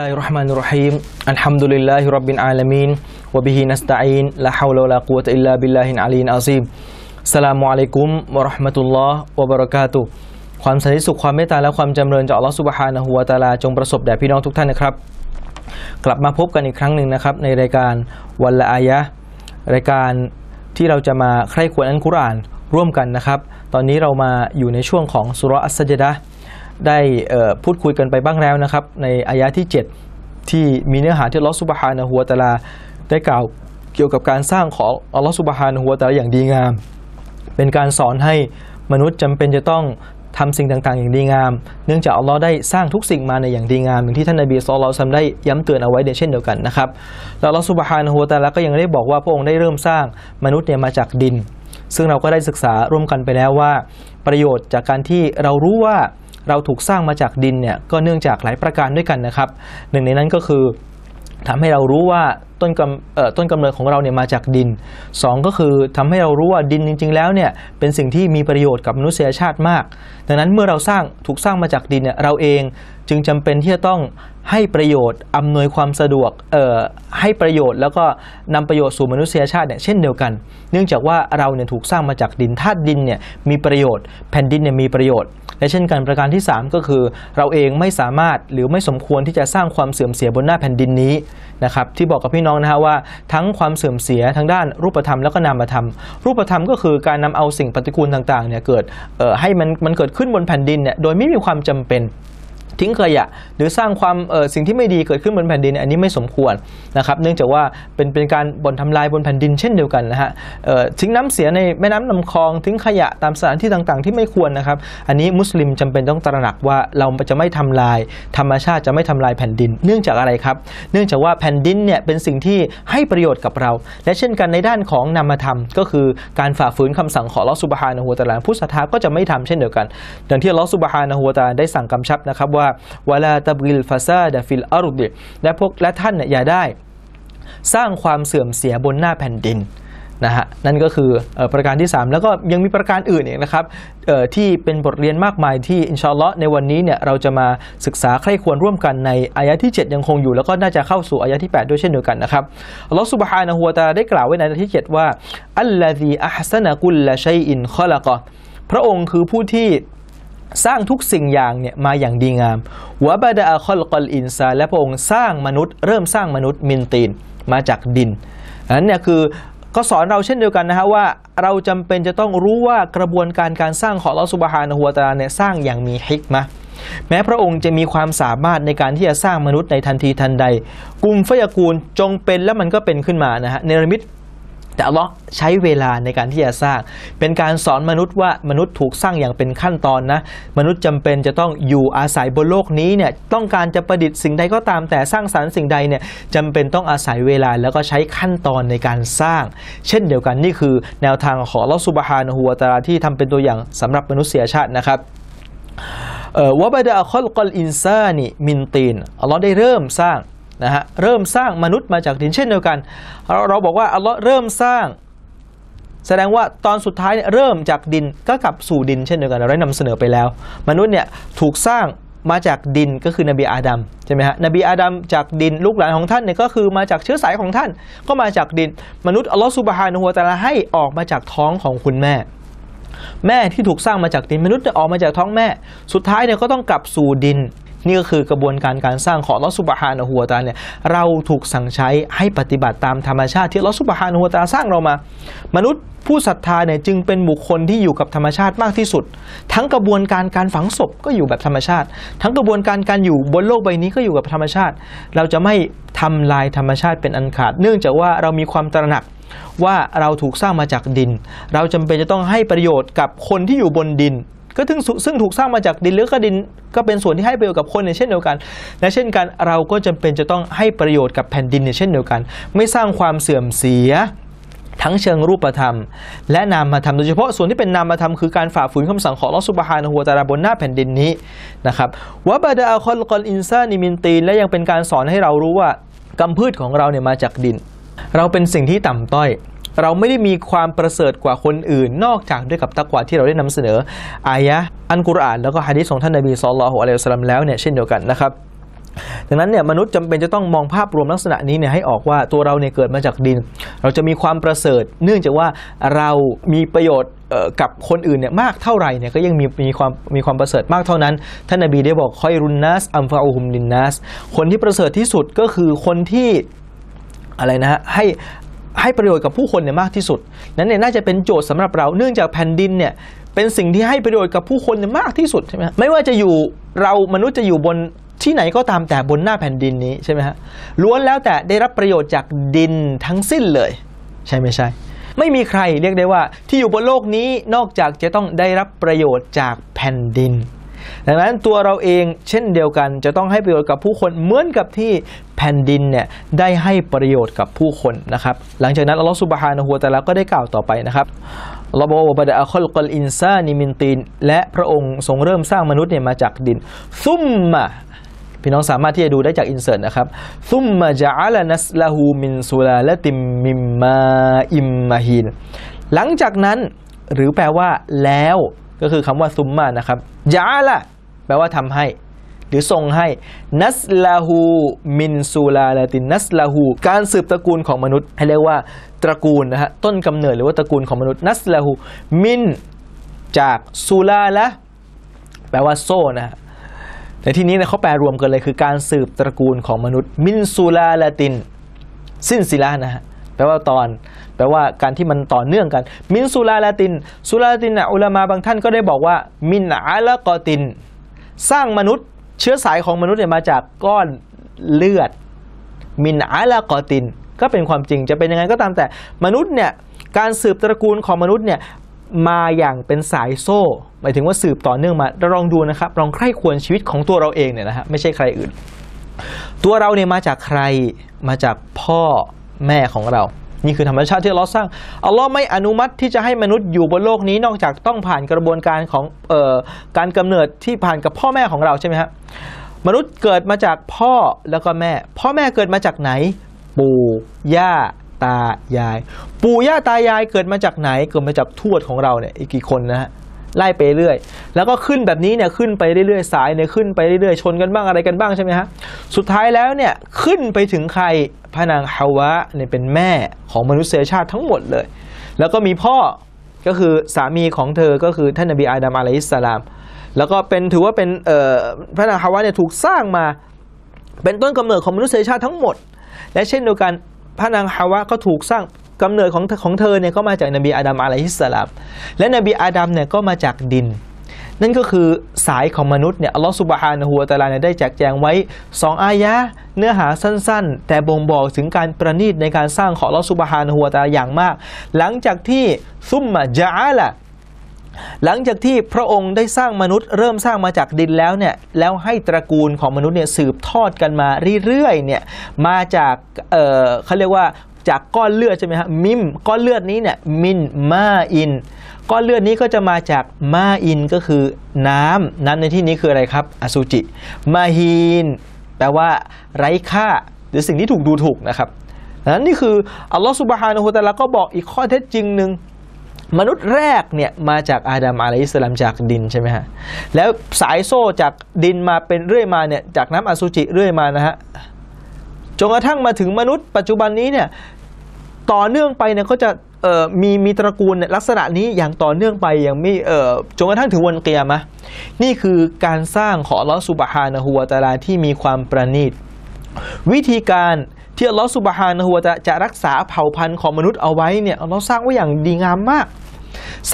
الله الرحمن الرحيم الحمد لله رب العالمين وبه نستعين لا حول ولا قوة إلا بالله العلي العظيم السلام عليكم ورحمة الله وبركاته ความสันติสุขความเมตตาและความจำเริญจากอัลลอฮฺสุบฮานะฮูวาตาลาจงประสบแด่พี่น้องทุกท่านนะครับกลับมาพบกันอีกครั้งหนึ่งนะครับ ในรายการวันละอายะรายการที่เราจะมาใคร่ควรอันกุรอานร่วมกันนะครับ ตอนนี้เรามาอยู่ในช่วงของสุรอัสซจดะ์ได้พูดคุยกันไปบ้างแล้วนะครับ ในอายะที่ 7 ที่มีเนื้อหาที่ลอสุบฮานะหัวตาลาได้กล่าวเกี่ยวกับการสร้างของอัลลอฮฺสุบฮานะหัวตาลาอย่างดีงามเป็นการสอนให้มนุษย์จำเป็นจะต้องทำสิ่งต่างๆ อย่างดีงาม เนื่องจากอัลลอฮ์ได้สร้างทุกสิ่งมาในอย่างดีงามอย่างที่ท่านนบีุลต่ามได้ย้ำเตือนเอาไว้ในเช่นเดียวกันนะครับแล้วลอสุบฮานะหัวตาลาก็ยังได้บอกว่าพระองค์ได้เริ่มสร้างมนุษย์เนี่ยมาจากดิน ซึ่งเราก็ได้ศึกษาร่วมกันไปแล้วว่า ประโยชน์จากการที่เรารู้ว่าเราถูกสร้างมาจากดินเนี่ยก็เนื่องจากหลายประการด้วยกันนะครับหนึ่งในนั้นก็คือทำให้เรารู้ว่าต้นกำต้นกำเนิดของเราเนี่ยมาจากดิน 2 ก็คือทำให้เรารู้ว่าดินจริง ๆ แล้วเนี่ยเป็นสิ่งที่มีประโยชน์กับมนุษยชาติมาก ดังนั้นเมื่อเราสร้างถูกสร้างมาจากดินเนี่ยเราเองจึงจำเป็นที่จะต้องให้ประโยชน์ อำนวยความสะดวกให้ประโยชน์ แล้วก็นำประโยชน์สู่มนุษยชาติเนี่ยเช่นเดียวกัน เนื่องจากว่าเราเนี่ยถูกสร้างมาจากดินธาตุดินเนี่ยมีประโยชน์แผ่นดินเนี่ยมีประโยชน์และเช่นกันประการที่ 3 ก็คือเราเองไม่สามารถหรือไม่สมควรที่จะสร้างความเสื่อมเสียบนหน้าแผ่นดินนี้นะครับที่บอกกับพี่น้องนะฮะว่าทั้งความเสื่อมเสียทางด้านรูปธรรมแล้วก็นามธรรม รูปธรรมก็คือการนำเอาสิ่งปฏิกูลต่างๆเนี่ยเกิดให้มันมันเกิดขึ้นบนแผ่นดินเนี่ยโดยไม่มีความจำเป็นทิ้งขยะหรือสร้างความสิ่งที่ไม่ดีเกิดขึ้นบนแผ่นดินอันนี้ไม่สมควรนะครับ เนื่องจากว่าเป็นเป็นการบ่นทำลายบนแผ่นดินเช่นเดียวกันนะฮะทิ้งน้ำเสียในแม่น้ำลาคลอง ทิ้งขยะตามสถานที่ต่างๆ ที่ไม่ควรนะครับ อันนี้มุสลิมจำเป็นต้องตระหนักว่าเราจะไม่ทำลาย ธรรมชาติจะไม่ทำลายแผ่นดิน เนื่องจากอะไรครับ เนื่องจากว่าแผ่นดินเนี่ยเป็นสิ่งที่ให้ประโยชน์กับเรา และเช่นกันในด้านของนามธรรมก็คือการฝ่าฝืนคำสั่งของลอสุบฮานะฮวตะลาผู้ศรัทธาก็จะไม่ทำเช่นเดียวกัน ดังที่ลอสุบฮานะฮวตะลาได้สั่งกำชับนะครับว่าาวลาตะบริลฟาซาดฟิลอารุบิและพวกและท่านน่ยอย่าได้ สร้างความเสื่อมเสียบนหน้าแผ่นดินนะฮะนั่นก็คือประการที่ 3 แล้วก็ยังมีประการอื่นอีกนะครับที่เป็นบทเรียนมากมายที่อินชาลอในวันนี้เนี่ยเราจะมาศึกษาใคร่ควรร่วมกันใน อายะที่ 7 ยังคงอยู่แล้วก็น่าจะเข้าสู่อายะที่ 8 ด้วยเช่นเดียวกันนะครับอัลลอฮสุบฮานะฮูวะตาได้กล่าวไว้ในอายะที่7ว่าอัลลอฮีอัลฮัสนะกุลละชัยอินขอละกอพระองค์คือผู้ที่สร้างทุกสิ่งอย่างเนี่ยมาอย่างดีงามวะบาดาคอลกอลอินซาและพระองค์สร้างมนุษย์ เริ่มสร้างมนุษย์มินตีนมาจากดินอันนั้นเนี่ยคือก็สอนเราเช่นเดียวกันนะฮะว่าเราจำเป็นจะต้องรู้ว่ากระบวนการการสร้างของลอสุบฮานหัวตาเนี่ยสร้างอย่างมีฮิกมะแม้พระองค์จะมีความสามารถในการที่จะสร้างมนุษย์ในทันทีทันใดกุมฟยกูลจงเป็นแล้วมันก็เป็นขึ้นมานะฮะเนรมิตแต่อัลลอฮ์ใช้เวลาในการที่จะสร้าง เป็นการสอนมนุษย์ว่ามนุษย์ถูกสร้างอย่างเป็นขั้นตอนนะ มนุษย์จำเป็นจะต้องอยู่อาศัยบนโลกนี้เนี่ย ต้องการจะประดิษฐ์สิ่งใดก็ตามแต่สร้างสารรค์สิ่งใดเนี่ยจำเป็นต้องอาศัยเวลาแล้วก็ใช้ขั้นตอนในการสร้าง เช่นเดียวกันนี่คือ แนวทางของลอสุบฮานหัวตาที่ทำเป็นตัวอย่าง สำหรับมนุษยชาตินะครับวะบิดาขลกอลอินซานิมินตีนอัลลอฮ์ได้เริ่มสร้างนะฮะเริ่มสร้างมนุษย์มาจากดินเช่นเดียวกัน เราเราบอกว่าอัลลอฮ์เริ่มสร้าง แสดงว่าตอนสุดท้ายเนี่ยเริ่มจากดินก็กลับสู่ดินเช่นเดียวกัน เราได้นำเสนอไปแล้ว มนุษย์เนี่ยถูกสร้างมาจากดินก็คือนบีอาดัมใช่ไหมฮะนบีอาดัมจากดินลูกหลานของท่านเนี่ยก็คือมาจากเชื้อสายของท่านก็มาจากดิน มนุษย์อัลลอฮ์สุบฮานะฮัวตะลาให้ออกมาจากท้องของคุณแม่ แม่ที่ถูกสร้างมาจากดินมนุษย์จะออกมาจากท้องแม่ สุดท้ายเนี่ยก็ต้องกลับสู่ดินนี่ก็คือกระบวนการการสร้างของลอสุบฮานอหัวตาเนี่ยเราถูกสั่งใช้ให้ปฏิบัติตามธรรมชาติที่ลอสุบฮานอหัวตาสร้างเรามา มนุษย์ผู้ศรัทธาเนี่ยจึงเป็นบุคคลที่อยู่กับธรรมชาติมากที่สุด ทั้งกระบวนการการฝังศพก็อยู่แบบธรรมชาติ ทั้งกระบวนการการอยู่บนโลกใบนี้ก็อยู่กับธรรมชาติ เราจะไม่ทำลายธรรมชาติเป็นอันขาด เนื่องจากว่าเรามีความตระหนักว่าเราถูกสร้างมาจากดิน เราจำเป็นจะต้องให้ประโยชน์กับคนที่อยู่บนดินก็ถึงซึ่งถูกสร้างมาจากดินหรือก็ดินก็เป็นส่วนที่ให้ประโยชน์กับคนในเช่นเดียวกันและเช่นกันเราก็จำเป็นจะต้องให้ประโยชน์กับแผ่นดินในเช่นเดียวกัน ไม่สร้างความเสื่อมเสีย ทั้งเชิงรูปธรรม และนามธรรมโดยเฉพาะ ส่วนที่เป็นนามธรรมคือการฝ่าฝืนคำสั่งของลอสุบฮานหัวตาราบนหน้าแผ่นดินนี้นะครับวะบาดาคอลกอลอินซานิมินตีนและยังเป็นการสอนให้เรารู้ว่ากำพืชของเราเนี่ยมาจากดิน เราเป็นสิ่งที่ต่ำต้อยเราไม่ได้มีความประเสริฐกว่าคนอื่นนอกจากด้วยกับตะกวาที่เราได้นำเสนออายะอันกุรอานแล้วก็ฮะดิษของท่านนบีสุลต่านอะลัยฮิสลัมแล้วเนี่ยเช่นเดียวกันนะครับดังนั้นเนี่ยมนุษย์จำเป็นจะต้องมองภาพรวมลักษณะนี้เนี่ยให้ออกว่าตัวเราเนี่ยเกิดมาจากดินเราจะมีความประเสริฐ เนื่องจากว่าเรามีประโยชน์กับคนอื่นเนี่ยมากเท่าไหร่เนี่ยก็ยังมีมีความมีความประเสริฐมากเท่านั้น ท่านนบีได้บอกคอยรุนนัสอัมฟาอูฮุมดินนัสคนที่ประเสริฐที่สุดก็คือคนที่อะไรนะฮะใหให้ประโยชน์กับผู้คนเนี่ยมากที่สุด นั้นเนี่ยน่าจะเป็นโจทย์สำหรับเราเนื่องจากแผ่นดินเนี่ยเป็นสิ่งที่ให้ประโยชน์กับผู้คนเนี่ยมากที่สุด ใช่ไหมไม่ว่าจะอยู่เรามนุษย์จะอยู่บนที่ไหนก็ตามแต่บนหน้าแผ่นดินนี้ใช่ไหมฮะ ล้วนแล้วแต่ได้รับประโยชน์จากดินทั้งสิ้นเลย ใช่ไม่ใช่ ไม่มีใครเรียกได้ว่าที่อยู่บนโลกนี้นอกจากจะต้องได้รับประโยชน์จากแผ่นดินดังนั้นตัวเราเองเช่นเดียวกันจะต้องให้ประโยชน์กับผู้คนเหมือนกับที่แผ่นดินเนี่ย ได้ให้ประโยชน์กับผู้คนนะครับ หลังจากนั้น อัลลอฮฺสุบฮานะฮูวะตาลา ก็ได้กล่าวต่อไปนะครับเราบอกว่าบัดอัลกลอินซานิมินตีนและพระองค์ทรงเริ่มสร้างมนุษย์เนี่ยมาจากดิน ซุมมาพี่น้องสามารถที่จะดูได้จากอินเสิร์ตนะครับซุมมาจาลนัสลาหูมินซูลาและติมมิมมาอิมมาฮินหลังจากนั้น หรือแปลว่าแล้วก็คือคำว่าซุมมานะครับยาละแปลว่าทำให้ หรือทรงให้นัสลาหูมินซูลาลาตินนัสลาหูการสืบตระกูลของมนุษย์ ให้เรียกว่า ตระกูลนะฮะต้นกำเนิดหรือว่าตระกูลของมนุษย์นัสลาหูมินจากซูลาละแปลว่า โซ่นะฮะในที่นี้นะเขาแปลรวมกันเลยคือการสืบตระกูลของมนุษย์ มินซูลาลาติน สิ้นศิลานะฮะแปลว่าตอนแปลว่าการที่มันต่อเนื่องกัน มินสุลาลาตินสุลาลาตินอุลามาบางท่านก็ได้บอกว่า มินอาละกอติน สร้างมนุษย์ เชื้อสายของมนุษย์เนี่ยมาจากก้อนเลือด มินอาละกอตินก็เป็นความจริงจะเป็นยังไงก็ตามแต่ มนุษย์เนี่ย การสืบตระกูลของมนุษย์เนี่ยมาอย่างเป็นสายโซ่หมายถึงว่าสืบต่อเนื่องมาาลองดูนะครับลองใคร่ควรชีวิตของตัวเราเองเนี่ยนะฮะไม่ใช่ใครอื่นตัวเราเนี่ยมาจากใครมาจากพ่อแม่ของเรานี่คือธรรมชาติที่เราสร้างอัลลอฮ์ไม่อนุมัติที่จะให้มนุษย์อยู่บนโลกนี้นอกจากต้องผ่านกระบวนการของออการกำเนิดที่ผ่านกับพ่อแม่ของเราใช่ไหมฮะมนุษย์เกิดมาจากพ่อแล้วก็แม่ พ่อแม่เกิดมาจากไหน ปู่ย่าตายาย ปู่ย่าตายายเกิดมาจากไหน เกิดมาจากทวดของเราเนี่ย อีกกี่คนนะฮะไล่ไปเรื่อยแล้วก็ขึ้นแบบนี้เนี่ยขึ้นไปเรื่อยๆ สายเนี่ยขึ้นไปเรื่อยๆชนกันบ้างอะไรกันบ้างใช่ไหมฮะสุดท้ายแล้วเนี่ยขึ้นไปถึงใครพระนางฮาวะเนี่ยเป็นแม่ของมนุษยชาติทั้งหมดเลย แล้วก็มีพ่อก็คือสามีของเธอก็คือท่านนบีอาดัมอะลัยฮิสสลาม แล้วก็เป็นถือว่าเป็นพระนางฮาวะเนี่ยถูกสร้างมาเป็นต้นกำเนิดของมนุษยชาติทั้งหมด และเช่นเดียวกันพระนางฮาวะก็ถูกสร้างกำเนิดของของเธอเนี่ยก็มาจากนบีอาดัมอะลัยฮิสสลามและนบีอาดัมเนี่ยก็มาจากดิน นั่นก็คือสายของมนุษย์เนี่ยอัลลอฮฺสุบฮานะฮูวะตาลาเนี่ยได้แจกแจงไว้2อายะเนื้อหาสั้นๆ แต่บ่งบอกถึงการประณีตในการสร้างของอัลลอฮฺสุบฮานะฮูวะตาลาอย่างมาก หลังจากที่ซุมมะจาละหลังจากที่พระองค์ได้สร้างมนุษย์เริ่มสร้างมาจากดินแล้วเนี่ยแล้วให้ตระกูลของมนุษย์เนี่ยสืบทอดกันมาเรื่อยๆเนี่ยมาจากเเขาเรียกว่าจาก ก้อนเลือดใช่ไหมับมิมก้อนเลือดนี้เนี่ยมินมาอิน ก้อนเลือดนี้ก็จะมาจากมาอินก็คือน้ำน้ำในที่นี้คืออะไรครับ อสุจิ มาฮีนแปลว่าไร้ค่าหรือสิ่งที่ถูกดูถูกนะครับ นั้นนี่คืออัลลอฮฺสุบฮานะฮแตะละก็บอกอีกข้อเท็จจริงหนึ่งมนุษย์แรกเนี่ยมาจากอาดัมอะลัยอิสลามจากดินใช่ไหมฮะแล้วสายโซ่จากดินมาเป็นเรื่อยมาเนี่ยจากน้ำอสุจิเรื่อยมานะฮะจนกระทั่งมาถึงมนุษย์ ปัจจุบันนี้เนี่ยต่อเนื่องไปเนี่ยก็จะมีมีตระกูลลักษณะนี้อย่างต่อเนื่องไปอย่างไม่จนกระทั่งถึงวันเกียร์มะนี่คือการสร้างของลอสุบฮานะฮัวตาลาที่มีความประณีตวิธีการที่ลอสุบฮานะฮัวจะจะรักษาเผ่าพันธุ์ของมนุษย์เอาไว้เนี่ยเราสร้างไว้อย่างดีงามมาก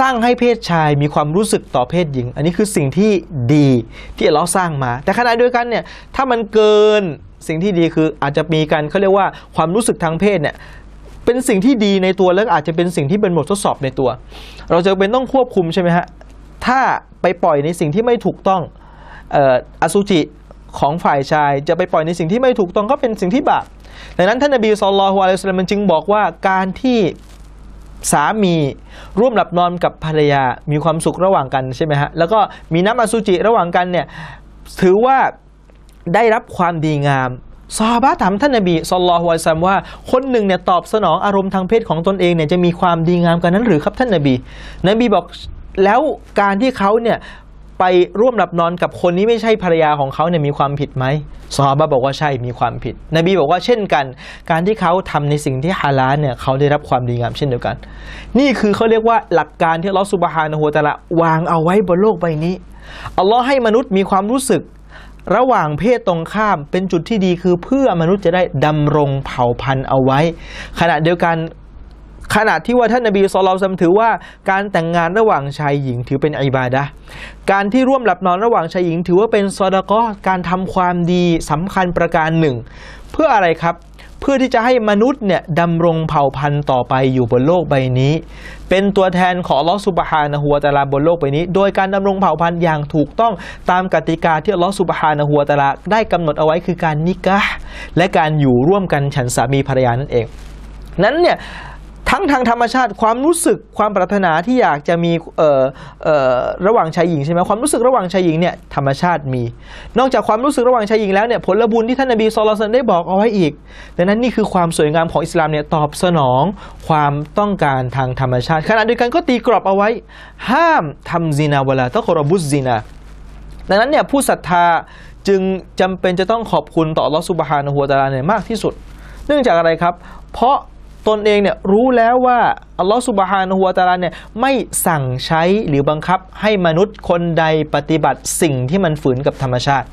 สร้างให้เพศชายมีความรู้สึกต่อเพศหญิง อันนี้คือสิ่งที่ดีที่เราสร้างมา แต่ขณะเดียวกันเนี่ยถ้ามันเกินสิ่งที่ดีคืออาจจะมีการเขาเรียกว่าความรู้สึกทางเพศเนี่ยเป็นสิ่งที่ดีในตัว แล้วอาจจะเป็นสิ่งที่เป็นบททดสอบในตัว เราจะเป็นต้องควบคุมใช่ไหมฮะถ้าไปปล่อยในสิ่งที่ไม่ถูกต้องอสุจิของฝ่ายชายจะไปปล่อยในสิ่งที่ไม่ถูกต้องก็เป็นสิ่งที่บาปดังนั้นท่านนบีสุลลอฮฺอะลัยฮิสลามจึงบอกว่าการที่สามีร่วมหลับนอนกับภรรยามีความสุขระหว่างกันใช่ไหมฮะแล้วก็มีน้ำอสุจิระหว่างกันเนี่ยถือว่าได้รับความดีงามซาบะถามท่านนบีสลลลฮุอะซัมว่า คนหนึ่งเนี่ยตอบสนองอารมณ์ทางเพศของตนเองเนี่ยจะมีความดีงามกันนั้นหรือครับท่านนบี นบีบอกแล้วการที่เขาเนี่ยไปร่วมหลับนอนกับคนนี้ไม่ใช่ภรรยาของเขาเนี่ยมีความผิดไหมซอบะบอกว่าใช่มีความผิด นบีบอกว่าเช่นกัน การที่เขาทำในสิ่งที่ฮาลาลเนี่ยเขาได้รับความดีงาม เช่นเดียวกัน นี่คือเขาเรียกว่าหลักการที่ลอสุบฮานะฮูตะละวางเอาไว้บนโลกใบนี้ อัลลอฮ์ให้มนุษย์มีความรู้สึกระหว่างเพศตรงข้ามเป็นจุดที่ดีคือเพื่อมนุษย์จะได้ดำรงเผ่าพันธุ์เอาไว้ ขณะเดียวกัน ขณะที่ว่าท่านนบีสุลต่านถือว่า การแต่งงานระหว่างชายหญิงถือเป็นอิบาดะการที่ร่วมหลับนอนระหว่างชายหญิง ถือว่าเป็นซอดะก็การทำความดีสำคัญประการหนึ่ง เพื่ออะไรครับเพื่อที่จะให้มนุษย์เนี่ยดำรงเผ่าพันธุ์ต่อไปอยู่บนโลกใบนี้ เป็นตัวแทนของลอสุบฮานะฮัวตาลาบนโลกใบนี้โดยการดำรงเผ่าพันธุ์อย่างถูกต้องตามกติกาที่ลอสุบฮานะฮัวตาลาได้กำหนดเอาไว้คือการนิกะและการอยู่ร่วมกันฉันสามีภรรยานั่นเอง นั้นเนี่ยทั้งทางธรรมชาติความรู้สึกความปรารถนาที่อยากจะมีระหว่างชายหญิงใช่ไหมความรู้สึกระหว่างชายหญิงเนี่ยธรรมชาติมี นอกจากความรู้สึกระหว่างชายหญิงแล้วเนี่ยผลบุญที่ท่านนบีสุลต่านได้บอกเอาไว้อีกดังนั้นนี่คือความสวยงามของอิสลามเนี่ยตอบสนองความต้องการทางธรรมชาติขณะเดียวกันก็ตีกรอบเอาไว้ ห้ามทำซินาเวลาตะครบุษซินาดังนั้นเนี่ยผู้ศรัทธาจึงจำเป็นจะต้องขอบคุณต่อลอสุบฮานหัวตาลาเนี่ยมากที่สุด เนื่องจากอะไรครับ เพราะตนเองเนี่ยรู้แล้วว่า อัลลอฮฺสุบฮานหฮวตาลาเนี่ยไม่สั่งใช้หรือบังคับให้มนุษย์คนใดปฏิบัติสิ่งที่มันฝืนกับธรรมชาติ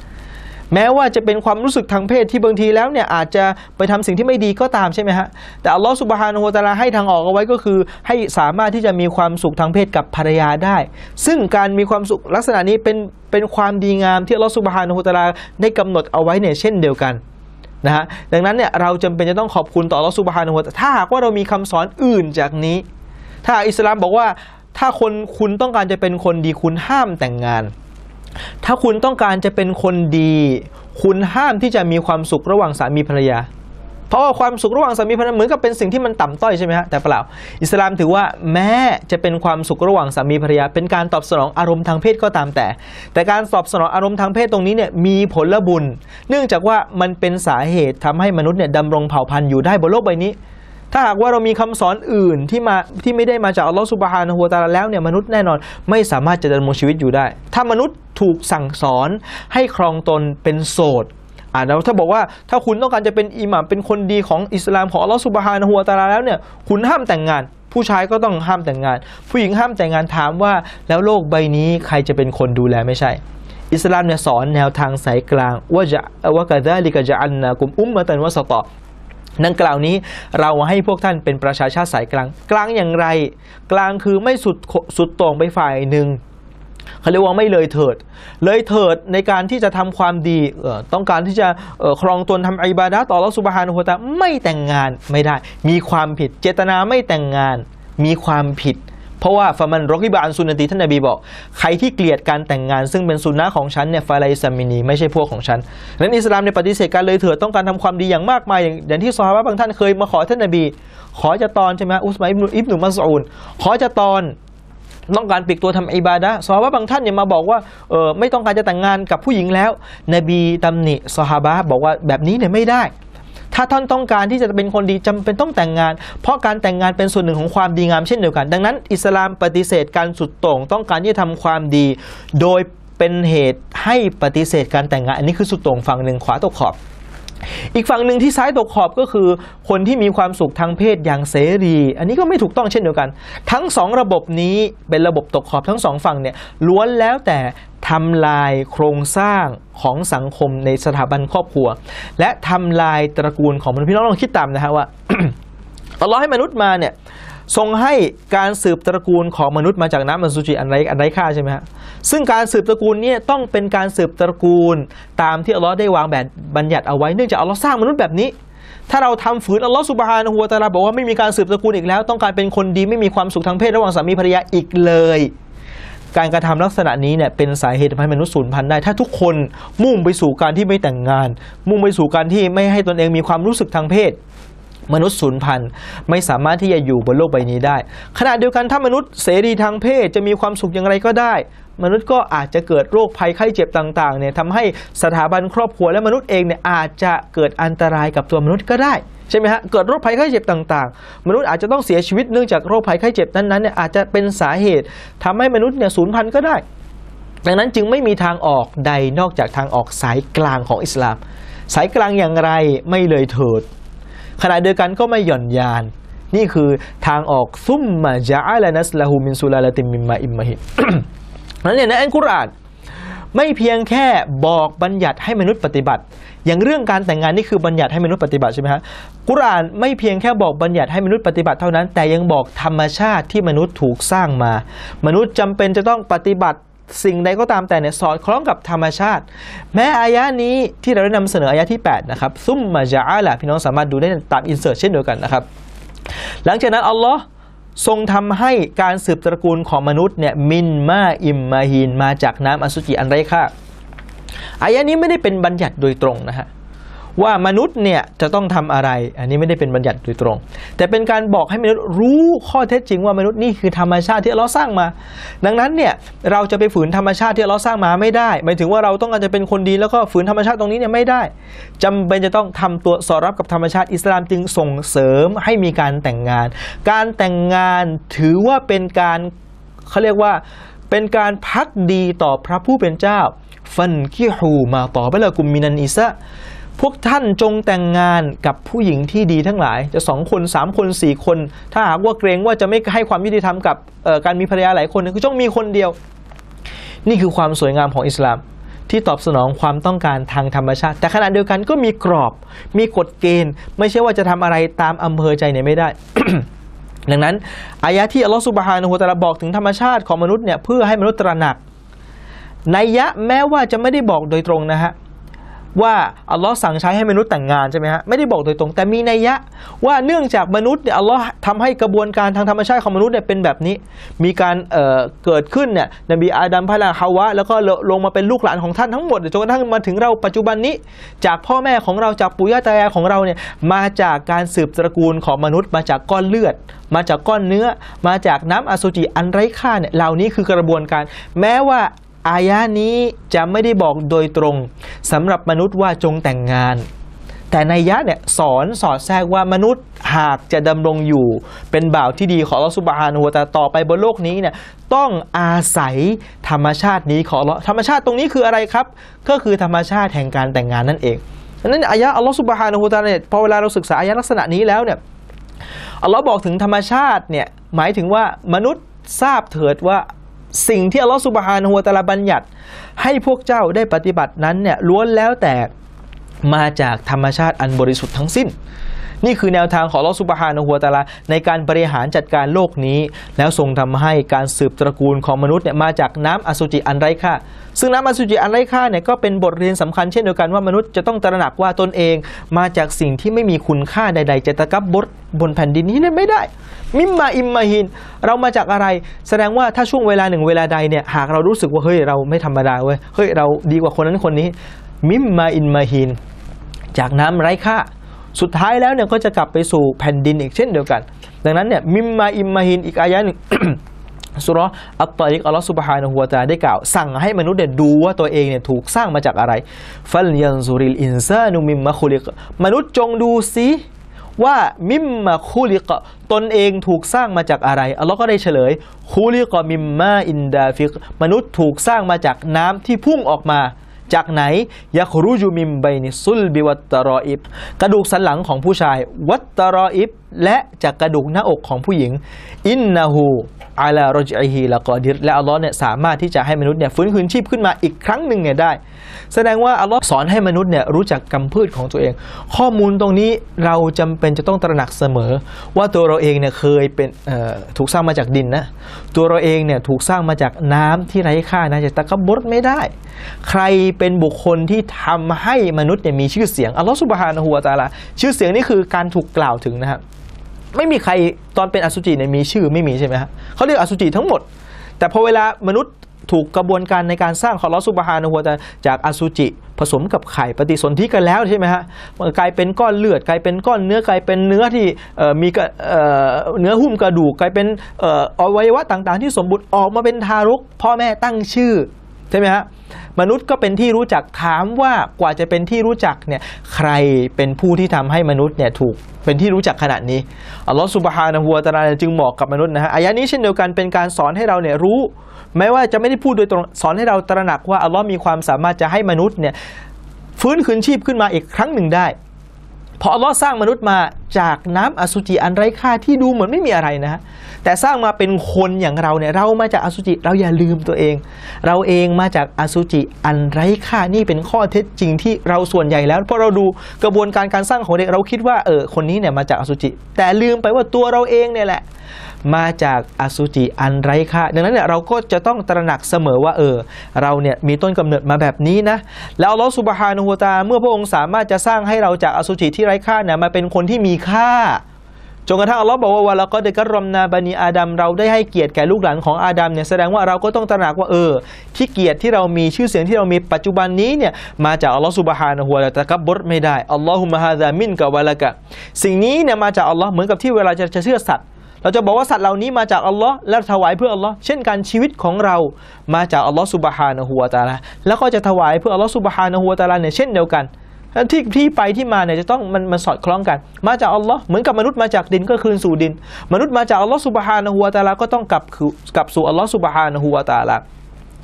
แม้ว่าจะเป็นความรู้สึกทางเพศที่บางทีแล้วเนี่ยอาจจะไปทำสิ่งที่ไม่ดีก็ตามใช่ไหมฮะแต่อัลลอฮฺสุบฮานหฮวตาลาให้ทางออกเอาไว้ก็คือ ให้สามารถที่จะมีความสุขทางเพศกับภรรยาได้ ซึ่งการมีความสุขลักษณะนี้เป็นเป็นความดีงามที่อัลลอฮฺสุบฮานหฮวตาลาได้กำหนดเอาไว้เนี่ยเช่นเดียวกันนะฮะดังนั้นเนี่ยเราจำเป็นจะต้องขอบคุณต่อลอสุบฮานุฮุตถ้าหากว่าเรามีคำสอนอื่นจากนี้ ถ้าอิสลามบอกว่าถ้าคนคุณต้องการจะเป็นคนดีคุณห้ามแต่งงาน ถ้าคุณต้องการจะเป็นคนดี คุณห้ามที่จะมีความสุขระหว่างสามีภรรยาเพราะว่าความสุขระหว่างสามีภรรยาเหมือนกับเป็นสิ่งที่มันต่ำต้อยใช่ไหมฮะแต่เปล่า อิสลามถือว่าแม้จะเป็นความสุขระหว่างสามีภรรยาเป็นการตอบสนองอารมณ์ทางเพศก็ตามแต่แต่การตอบสนองอารมณ์ทางเพศตรงนี้เนี่ยมีผลบุญ เนื่องจากว่ามันเป็นสาเหตุ ทำให้มนุษย์เนี่ยดำรงเผ่าพันธุ์อยู่ได้บนโลกใบนี้ ถ้าหากว่าเรามีคำสอนอื่นที่มาที่ไม่ได้มาจากอัลลอฮฺสุบฮานะฮูวะตาลแล้วเนี่ยมนุษย์แน่นอน ไม่สามารถจะดำรงชีวิตอยู่ได้ ถ้ามนุษย์ถูกสั่งสอนให้ครองตนเป็นโสดอ่าแล้วถ้าบอกว่าถ้าคุณต้องการจะเป็นอิหมัมเป็นคนดีของอิสลามของอัลลอฮฺสุบฮานะฮัวตาลาแล้วเนี่ยคุณห้ามแต่งงาน ผู้ชายก็ต้องห้ามแต่งงาน ผู้หญิงห้ามแต่งงานถามว่าแล้วโลกใบนี้ใครจะเป็นคนดูแลไม่ใช่ อิสลามเนี่ยสอนแนวทางสายกลางว่าจะว่ากะดาลิกะจะอันนะกลุ่มอุมมาตันวะสตอนังกล่าวนี้เราให้พวกท่านเป็นประชาชาติสายกลาง กลางอย่างไร กลางคือไม่สุดสุดตรงไปฝ่ายหนึ่งเขาเรียกว่าไม่เลยเถิด เลยเถิดในการที่จะทำความดีต้องการที่จะครองตนทำอิบาดะต่อรัสุบฮานุฮตะไม่แต่งงานไม่ได้ มีความผิดเจตนาไม่แต่งงานมีความผิด เพราะว่าฟามันรกิบาอันซุนติท่านนบีบอกใครที่เกลียดการแต่งงาน ซึ่งเป็นสุนนะของฉันเนี่ยฟาไลซามินี ไม่ใช่พวกของฉันนั้นอิสลามในปฏิเสธการเลยเถิดต้องการทำความดีอย่างมากมายอย่างที่ซอฮาบะบางท่านเคยมาขอท่านนบี ขอจะตอนใช่ไหมอุสมาอิบนุมัสอูนขอจะตอนต้องการปิดตัวทำอิบาดะซฮาบะบางท่านเนี่ยมาบอกว่าเออไม่ต้องการจะแต่งงานกับผู้หญิงแล้วนบีตำหนิอฮาบะบอกว่าแบบนี้เนี่ยไม่ได้ ถ้าท่านต้องการที่จะเป็นคนดีจำเป็นต้องแต่งงาน เพราะการแต่งงานเป็นส่วนหนึ่งของความดีงามเช่นเดียวกัน ดังนั้นอิสลามปฏิเสธการสุดโต่งต้องการที่จะทำความดี โดยเป็นเหตุให้ปฏิเสธการแต่งงานอันนี้คือสุดโต่งฝั่งหนึ่งขวาตกขอบอีกฝั่งหนึ่งที่ซ้ายตกขอบก็คือคนที่มีความสุขทางเพศอย่างเสรี อันนี้ก็ไม่ถูกต้องเช่นเดียวกัน ทั้งสองระบบนี้เป็นระบบตกขอบทั้งสองฝั่งเนี่ยล้วนแล้วแต่ทำลายโครงสร้างของสังคมในสถาบันครอบครัว และทำลายตระกูลของมนุษย์พี่น้องลองคิดตามนะฮะว่าอรลอให้มนุษย์มาเนี่ยทรงให้การสืบตระกูลของมนุษย์มาจากน้ำอสุจิอันไรอันไรค่าใช่ไหมฮะซึ่งการสืบตระกูลนี้ต้องเป็นการสืบตระกูลตามที่อัลลอฮ์ได้วางแบบบัญญัติเอาไว้เนื่องจากอัลลอฮ์สร้างมนุษย์แบบนี้ ถ้าเราทำฝืนอัลลอฮ์สุบฮานะัวตาลาบอกว่าไม่มีการสืบตระกูลอีกแล้ว ต้องการเป็นคนดีไม่มีความสุขทางเพศระหว่างสามีภรรยาอีกเลย การกระทำลักษณะนี้เนี่ยเป็นสาเหตุทำให้มนุษย์สูญพันธุ์ได้ถ้าทุกคนมุ่งไปสู่การที่ไม่แต่งงาน มุ่งไปสู่การที่ไม่ให้ตนเองมีความรู้สึกทางเพศมนุษย์สูญพันธุ์ไม่สามารถที่จะอยู่บนโลกใบนี้ได้ขณะเดียวกันถ้ามนุษย์ เสรีทางเพศจะมีความสุขอย่างไรก็ได้ มนุษย์ก็อาจจะเกิดโรคภัยไข้เจ็บต่างๆเนี่ยทำให้สถาบันครอบครัวและมนุษย์เองเนี่ยอาจจะเกิดอันตรายกับตัวมนุษย์ก็ได้ใช่ไหมฮะเกิดโรคภัยไข้เจ็บต่างๆ มนุษย์อาจจะต้องเสียชีวิตเนื่องจากโรคภัยไข้เจ็บนั้นๆเนี่ยอาจจะเป็นสาเหตุ ทำให้มนุษย์เนี่ยสูญพันธุ์ก็ได้ ดังนั้นจึงไม่มีทางออกใดนอกจากทางออกสายกลางของอิสลามสายกลางอย่างไรไม่เลยเถิดขณะเดียวกันก็ไม่หย่อนยาน นี่คือทางออกซุมมาจาอัลนัสละหูมินซุลาลติมิมมาอิมมาฮินั้นเนี่ยในอันกุรอานไม่เพียงแค่บอกบัญญัติให้มนุษย์ปฏิบัติ อย่างเรื่องการแต่งงานนี่คือบัญญัติให้มนุษย์ปฏิบัติใช่ไหมฮะกุรอานไม่เพียงแค่บอกบัญญัติให้มนุษย์ปฏิบัติเท่านั้น แต่ยังบอกธรรมชาติที่มนุษย์ถูกสร้างมา มนุษย์จำเป็นจะต้องปฏิบัติสิ่งใดก็ตามแต่เนี่ย สอดคล้องกับธรรมชาติ แม้อายะนี้ที่เราได้นำเสนออายะที่ 8 นะครับซุมมาจาละพี่น้องสามารถดูได้ตามอินเสิร์ตเช่นเดียวกันนะครับ หลังจากนั้น อัลลอฮ์ทรงทำให้การสืบตระกูลของมนุษย์เนี่ยมินมาอิมมาฮีน มาจากน้ำอสุจิ อันไร้ค่าอายะนี้ไม่ได้เป็นบัญญัติโดยตรงนะฮะว่ามนุษย์เนี่ยจะต้องทำอะไร อันนี้ไม่ได้เป็นบัญญัติโดยตรง แต่เป็นการบอกให้มนุษย์รู้ข้อเท็จจริง ว่ามนุษย์นี่คือธรรมชาติที่เราสร้างมา ดังนั้นเนี่ยเราจะไปฝืนธรรมชาติที่เราสร้างมาไม่ได้ หมายถึงว่าเราต้องการจะเป็นคนดีแล้วก็ฝืนธรรมชาติตรงนี้เนี่ยไม่ได้ จำเป็นจะต้องทำตัว สอดรับกับธรรมชาติอิสลามจึงส่งเสริมให้มีการแต่งงาน การแต่งงานถือว่าเป็นการเขาเรียกว่าเป็นการพักดีต่อพระผู้เป็นเจ้า ฟันขี้หูมาต่อไปละกุมมินันอิสะพวกท่านจงแต่งงานกับผู้หญิงที่ดีทั้งหลาย จะสองคนสามคนสี่คน ถ้าหากว่าเกรงว่าจะไม่ให้ความยุติธรรมกับการมีภรรยาหลายคนคือจงมีคนเดียว นี่คือความสวยงามของอิสลาม ที่ตอบสนองความต้องการทางธรรมชาติ แต่ขณะเดียวกันก็มีกรอบ มีกฎเกณฑ์ ไม่ใช่ว่าจะทำอะไรตามอำเภอใจเนี่ยไม่ได้ ดังนั้นอายะที่อัลลอฮฺสุบฮานะฮูตะลาบอกถึงธรรมชาติของมนุษย์เนี่ยเพื่อให้มนุษย์ตระหนักในยะแม้ว่าจะไม่ได้บอกโดยตรงนะฮะว่าอัลลอฮ์สั่งใช้ให้มนุษย์แต่งงานใช่ไหมฮะไม่ได้บอกโดยตรง แต่มีนัยยะว่าเนื่องจากมนุษย์เนี่ยอัลลอฮ์ทำให้กระบวนการทางธรรมชาติของมนุษย์เนี่ยเป็นแบบนี้ มีการเอ่อเกิดขึ้นเนี่ยนบีอาดัมพระลาฮาวะแล้วก็ลงมาเป็นลูกหลานของท่านทั้งหมดจนกระทั่งมาถึงเราปัจจุบันนี้ จากพ่อแม่ของเราจากปู่ย่าตายายของเราเนี่ยมาจากการสืบตระกูลของมนุษย์ มาจากก้อนเลือด มาจากก้อนเนื้อ มาจากน้ำอสุจิอันไร้ค่าเนี่ยเหล่านี้คือกระบวนการแม้ว่าอายะนี้จะไม่ได้บอกโดยตรงสำหรับมนุษย์ว่าจงแต่งงาน แต่ในยะเนี่ยสอนสอดแทรกว่ามนุษย์หากจะดำรงอยู่ เป็นบ่าวที่ดีของลอสุบฮานหวแต่ต่อไปบนโลกนี้เนี่ย ต้องอาศัยธรรมชาตินี้ของธรรมชาติตรงนี้คืออะไรครับ ก็คือธรรมชาติแห่งการแต่งงานนั่นเองดังนั้นอายะอัลลอฮฺสุบฮานะฮูตาเนี่ยพอเวลาเราศึกษาอายะลักษณะนี้แล้วเนี่ยอัลลอฮ์บอกถึงธรรมชาติเนี่ยหมายถึงว่ามนุษย์ทราบเถิดว่าสิ่งที่อัลลอฮฺสุบฮานหัวตะลาบัญญัติให้พวกเจ้าได้ปฏิบัตินั้นเนี่ยล้วนแล้วแต่ มาจากธรรมชาติอันบริสุทธิ์ทั้งสิ้นนี่คือแนวทางของลอสุบฮานหัวตาลา ในการบริหารจัดการโลกนี้ แล้วทรงทำให้การสืบตระกูลของมนุษย์เนี่ยมาจากน้ำอสุจิอันไร้ค่าซึ่งน้ำอสุจิอันไร้ค่าเนี่ยก็เป็นบทเรียนสำคัญเช่นเดียวกันว่ามนุษย์จะต้องตระหนักว่าตนเอง มาจากสิ่งที่ไม่มีคุณค่าใด ๆ จะตะกับบดบนแผ่นดินนี้ไม่ได้ มิมมาอิมมาฮิน เรามาจากอะไร แสดงว่าถ้าช่วงเวลาหนึ่งเวลาใดเนี่ยหากเรารู้สึกว่าเฮ้ยเราไม่ธรรมดาเว้ยเฮ้ยเราดีกว่าคนนั้นคนนี้ มิมมาอินมาฮิน จากน้ำไร้ค่าสุดท้ายแล้วเนี่ยก็จะกลับไปสู่แผ่นดินอีกเช่นเดียวกัน ดังนั้นเนี่ยมิมมาอิมมาฮินอีกอายะหนึ่งสุรอัตตอิกอัลลอฮฺสุบฮานะฮูวาตาได้กล่าวสั่งให้มนุษย์เนี่ยดูว่าตัวเองเนี่ยถูกสร้างมาจากอะไรฟัลยันซูริลอินซานุมิมมาคุลิกมนุษย์จงดูสิว่ามิมมาคุลิกตนเองถูกสร้างมาจากอะไรอัลลอฮ์ก็ได้เฉลยคุลิกมิมมาอินดาฟิกมนุษย์ถูกสร้างมาจากน้ำที่พุ่งออกมาจากไหน ยักรูจูมิมไบนิซุลบิวัตตรออิบ กระดูกสันหลังของผู้ชายวัตตรออิบและจากกระดูกหน้าอกของผู้หญิงอินนาหูอัลลารจิอฮีละกอดิรและอัลลอฮ์เนี่ยสามารถที่จะให้มนุษย์เนี่ยฟื้นคืนชีพขึ้นมาอีกครั้งหนึ่งเนี่ยได้ แสดงว่าอัลลอฮ์สอนให้มนุษย์เนี่ยรู้จักกำพืชของตัวเอง ข้อมูลตรงนี้เราจำเป็นจะต้องตระหนักเสมอ ว่าตัวเราเองเนี่ยเคยเป็นถูกสร้างมาจากดินนะตัวเราเองเนี่ยถูกสร้างมาจากน้ำที่ไร้ค่านะจะตะกบดไม่ได้ ใครเป็นบุคคลที่ทำให้มนุษย์เนี่ยมีชื่อเสียงอัลลอฮ์สุบฮานะฮูวาตาลาชื่อเสียงนี่คือการถูกกล่าวถึงนะครับไม่มีใครตอนเป็นอสุจิเนี่ยมีชื่อไม่มีใช่ไหมฮะเขาเรียกอสุจิทั้งหมด แต่พอเวลามนุษย์ถูกกระบวนการในการสร้างคอร์ลสุบฮานะฮัวตาจากอสุจิ ผสมกับไข่ปฏิสนธิกันแล้วใช่ไหมฮะกลายเป็นก้อนเลือดกลายเป็นก้อนเนื้อกลายเป็นเนื้อที่มีเนื้อหุ้มกระดูกกลายเป็นอวัยวะต่างๆ ที่สมบูรณ์ออกมาเป็นทารก พ่อแม่ตั้งชื่อใช่ไหมฮะ มนุษย์ก็เป็นที่รู้จักถามว่ากว่าจะเป็นที่รู้จักเนี่ยใครเป็นผู้ที่ทำให้มนุษย์เนี่ยถูกเป็นที่รู้จักขนาดนี้อัลลอฮฺสุบฮานะฮัวตาลาจึงเหมาะกับมนุษย์นะฮะอายะนี้เช่นเดียวกันเป็นการสอนให้เราเนี่ยรู้แม้ว่าจะไม่ได้พูดโดยตรงสอนให้เราตระหนักว่าอัลลอฮ์มีความสามารถจะให้มนุษย์เนี่ยฟื้นคืนชีพขึ้นมาอีกครั้งหนึ่งได้เพราะอัลลอฮ์สร้างมนุษย์มาจากน้ำอสุจิอันไร้ค่าที่ดูเหมือนไม่มีอะไรนะฮะแต่สร้างมาเป็นคนอย่างเราเนี่ยเรามาจากอสุจิเราอย่าลืมตัวเอง เราเองมาจากอสุจิอันไร้ค่านี่เป็นข้อเท็จจริงที่เราส่วนใหญ่แล้วพอเราดูกระบวนการการสร้างของเด็กเราคิดว่าเออคนนี้เนี่ยมาจากอสุจิ แต่ลืมไปว่าตัวเราเองเนี่ยแหละมาจากอสุจิอันไร้ค่าดังนั้นเนี่ยเราก็จะต้องตระหนักเสมอว่า เออ เราเนี่ยมีต้นกำเนิดมาแบบนี้นะแล้วอัลลอฮฺสุบฮานุฮฺตาเมื่อพระองค์สามารถจะสร้างให้เราจากอสุจิที่ไร้ค่าเนี่ยมาเป็นคนที่มีค่าจนกระทั่งอัลลอฮ์บอกว่าวะละก็ได้กรมนาบันีอาดัมเราได้ให้เกียรติแก่ลูกหลานของอาดัมเนี่ย แสดงว่าเราก็ต้องตระหนักว่าเออ ที่เกียรติที่เรามีชื่อเสียงที่เรามีปัจจุบันนี้เนี่ย มาจากอัลลอฮ์สุบฮานะฮูวาตะกับบดไม่ได้อัลลอฮุมะฮาดามินกับวะละกะสิ่งนี้เนี่ยมาจากอัลลอฮ์เหมือนกับที่เวลาจะจะเชื่อสัตว์ เราจะบอกว่าสัตว์เหล่านี้มาจากอัลลอฮ์และถวายเพื่ออัลลอฮ์เช่นกันชีวิตของเรามาจากอัลลอฮ์สุบฮานะฮูวาตาลาแล้วก็จะถวายเพื่ออัลลอฮ์สุบฮานะฮูวาตาลาเนี่ยเช่นเดียวกันที่ที่ไปที่มาเนี่ยจะต้องมันมันสอดคล้องกันมาจากอัลลอฮ์เหมือนกับมนุษย์มาจากดินก็คืนสู่ดิน มนุษย์มาจากอัลลอฮ์สุบฮานะฮุวาตาลาก็ต้องกลับคืกลับสู่อัลลอฮ์สุบฮานะฮุวาตาลา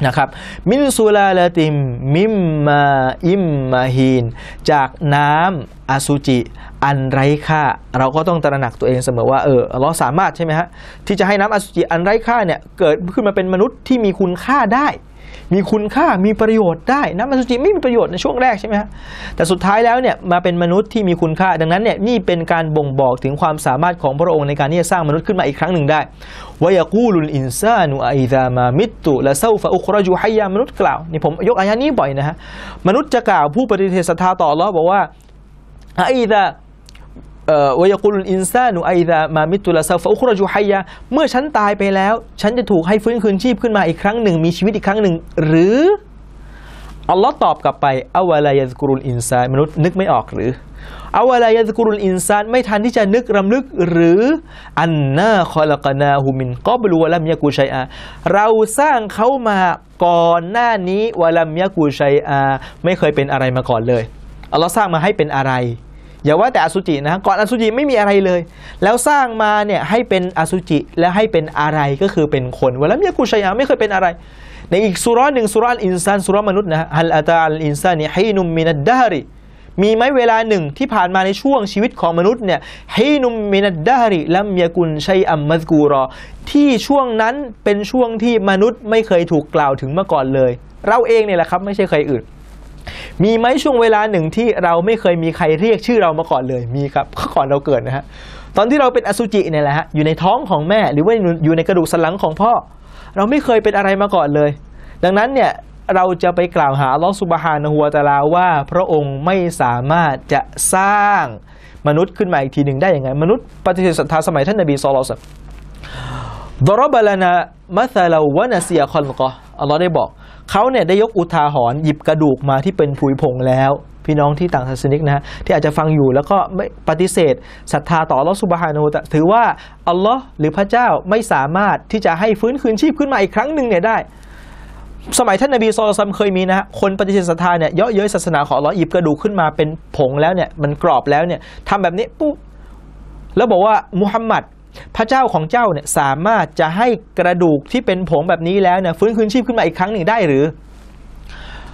นะครับ มินซูลาลาติม มิมมาอิมมาฮีนจากน้ำอสุจิ อันไร้ค่าเราก็ต้องตระหนักตัวเองเสมอว่าเออเราสามารถใช่ไหมฮะที่จะให้น้ำอสุจิอันไร้ค่าเนี่ย เกิดขึ้นมาเป็นมนุษย์ที่มีคุณค่าได้มีคุณค่ามีประโยชน์ได้น้ำนสุจิไม่มีประโยชน์ในช่วงแรกใช่ไหมฮะ แต่สุดท้ายแล้วเนี่ย มาเป็นมนุษย์ที่มีคุณค่าดังนั้นเนี่ย นี่เป็นการบ่งบอกถึงความสามารถของพระองค์ในการที่จะสร้างมนุษย์ขึ้นมาอีกครั้งหนึ่งได้วายกูลุลอินซานุอิดามามิตุและเซาฟาอุครยูไฮยามนุษย์กล่าวนี่ผมยกอายะนี้บ่อยนะฮะ มนุษย์จะกล่าวผู้ปฏิเสธศรัทธาต่อแล้วบอกว่าอิดาวยกุลอินซานุไอดามามิตุลาซาฟอุครจูไฮยาเมื่อฉันตายไปแล้ว ฉันจะถูกให้ฟื้นคืนชีพขึ้นมาอีกครั้งหนึ่งมีชีวิตอีกครั้งหนึ่ง หรือ อัลลอฮ์ตอบกลับไปอวลายซกุรุลอินซานมนุษย์นึกไม่ออกหรืออวลายซกุรุลอินซานไม่ทันที่จะนึกรำลึกหรืออันนาคอลกนาฮูมินกอบลัวลัมยากูชัยอาเราสร้างเขามาก่อนหน้านี้วะลัมยากูชัยอาไม่เคยเป็นอะไรมาก่อนเลยอัลลอฮ์สร้างมาให้เป็นอะไรอย่าว่าแต่อสุจินะก่อนอสุจิไม่มีอะไรเลย แล้วสร้างมาเนี่ยให้เป็นอสุจิและให้เป็นอะไรก็คือเป็นคนวลามยกุชยาไม่เคยเป็นอะไร ในอีกสุรหนึ่งสุรอินซานสุรมนุษย์นะฮัลอาตาลอินซานีให้นุมมินัดดาริมีไหมเวลาหนึ่งที่ผ่านมาในช่วงชีวิตของมนุษย์เนี่ยให้นุมมินัดดาริลัมยากุลชัยอัมมัสกูรอที่ช่วงนั้นเป็นช่วงที่มนุษย์ไม่เคยถูกกล่าวถึงมาก่อนเลย เราเองเนี่ยแหละครับไม่ใช่ใครอื่นมีไหมช่วงเวลาหนึ่งที่เราไม่เคยมีใครเรียกชื่อเรามาก่อนเลยมีครับ ก่อนเราเกิดนะฮะตอนที่เราเป็นอสุจิเนี่ยแหละฮะอยู่ในท้องของแม่หรือว่าอยู่ในกระดูกสันหลังของพ่อ เราไม่เคยเป็นอะไรมาก่อนเลย ดังนั้นเนี่ยเราจะไปกล่าวหาลอสุบฮานหัวตาลาว่า พระองค์ไม่สามารถจะสร้างมนุษย์ขึ้นมาอีกทีหนึ่งได้ยังไงมนุษย์ปฏิเสธศรัทธาสมัยท่านนบีซอลสนดรบะลานะมัสลาวะนาเซียคอนกออัลลอฮ์ได้บอกเขาเนี่ยได้ยกอุทาหรณ์หยิบกระดูกมาที่เป็นผุยผงแล้ว พี่น้องที่ต่างศาสนานะฮะ ที่อาจจะฟังอยู่แล้วก็ไม่ปฏิเสธศรัทธาต่ออัลลอฮ์สุบฮานูตถือว่า อัลลอฮ์หรือพระเจ้าไม่สามารถที่จะให้ฟื้นคืนชีพขึ้นมาอีกครั้งหนึ่งเนี่ยได้ สมัยท่านนบีซอลซัมเคยมีนะฮะ คนปฏิเสธศรัทธาเนี่ยเยอะเย้ยศาสนาของอัลลอฮ์หยิบกระดูกขึ้นมาเป็นผงแล้วเนี่ยมันกรอบแล้วเนี่ยทำแบบนี้ปุ๊บแล้วบอกว่ามุฮัมมัดพระเจ้าของเจ้าเนี่ยสามารถจะให้กระดูกที่เป็นผงแบบนี้แล้วเนี่ยฟื้นคืนชีพขึ้นมาอีกครั้งหนึ่งได้หรือ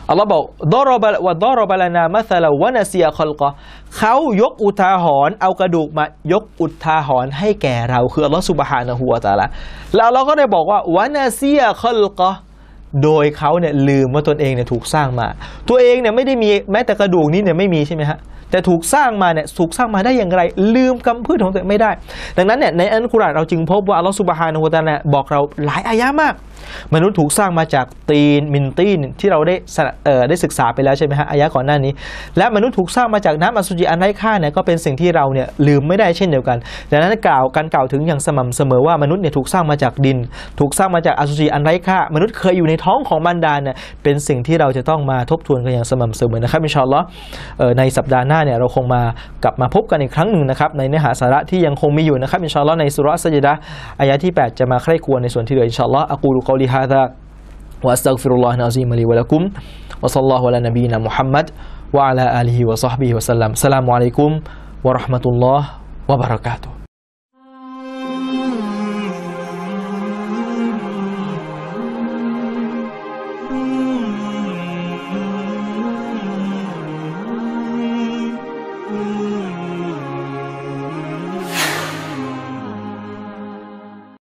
อัลลอฮ์บอกดอรบะวะดอรบะลานามัสลาวะนาเซียคอลกอเขายกอุทาหรณ์เอากระดูกมายกอุทาหรณ์ให้แก่เราคืออัลลอฮ์สุบฮานะฮูวะตาละแล้วเราก็ได้บอกว่าวะนาเซียคอลกอโดยเขาเนี่ยลืมว่าตนเองเนี่ยถูกสร้างมา ตัวเองเนี่ยไม่ได้มีแม้แต่กระดูกนี้เนี่ยไม่มีใช่ไหมฮะ แต่ถูกสร้างมาเนี่ยถูกสร้างมาได้อย่างไรลืมกำพืชของตัวเองไม่ได้ ดังนั้นเนี่ยในอันกุรานเราจึงพบว่าอัลลอฮฺสุบฮานาหูวะตะอาลาบอกเราหลายอายะมากมนุษย์ถูกสร้างมาจากตีนมินตีนที่เราได้ได้ศึกษาไปแล้วใช่ไหมฮะอายะก่อนหน้านี้ และมนุษย์ถูกสร้างมาจากน้ำอสุจิอันไร้ค่าเนี่ยก็เป็นสิ่งที่เราเนี่ยลืมไม่ได้เช่นเดียวกันดังนั้นกล่าวการกล่าวถึงอย่างสม่ำเสมอว่ามนุษย์เนี่ยถูกสร้างมาจากดิน ถูกสร้างมาจากอสุจิอันไร้ค่ามนุษย์เคยอยู่ในท้องของบรรดาเนี่ยเป็นสิ่งที่เราจะต้องมาทบทวนกันอย่างสม่ำเสมอนะครับมิชอลลอในสัปดาห์หน้าเนี่ยเราคงมากลับมาพบกันอีกครั้งหนึ่งนะครับในเนื้อหาสาระที่ยังคงมีอยู่นะครับมิชอลลในสุรษะจดะอายะที่8จะมาใคร่ควญในส่วนที่เหลืออินชอลล์อากูรุก قولي هذا وأستغفر الله العظيم لي ولكم وصلى الله على نبينا محمد وعلى آله وصحبه وسلم السلام عليكم ورحمة الله وبركاته